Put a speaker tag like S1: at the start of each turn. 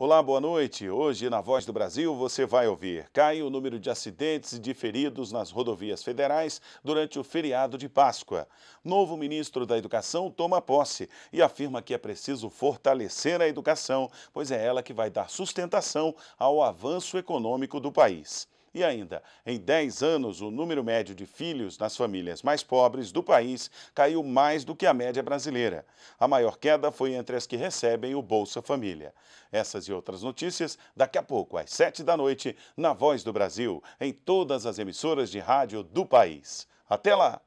S1: Olá, boa noite. Hoje, na Voz do Brasil, você vai ouvir. Cai o número de acidentes e de feridos nas rodovias federais durante o feriado de Páscoa. Novo ministro da Educação toma posse e afirma que é preciso fortalecer a educação, pois é ela que vai dar sustentação ao avanço econômico do país. E ainda, em 10 anos, o número médio de filhos nas famílias mais pobres do país caiu mais do que a média brasileira. A maior queda foi entre as que recebem o Bolsa Família. Essas e outras notícias daqui a pouco, às 7 da noite, na Voz do Brasil, em todas as emissoras de rádio do país. Até lá!